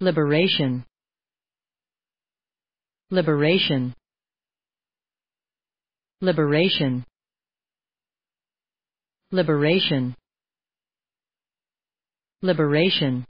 liberation liberation liberation liberation liberation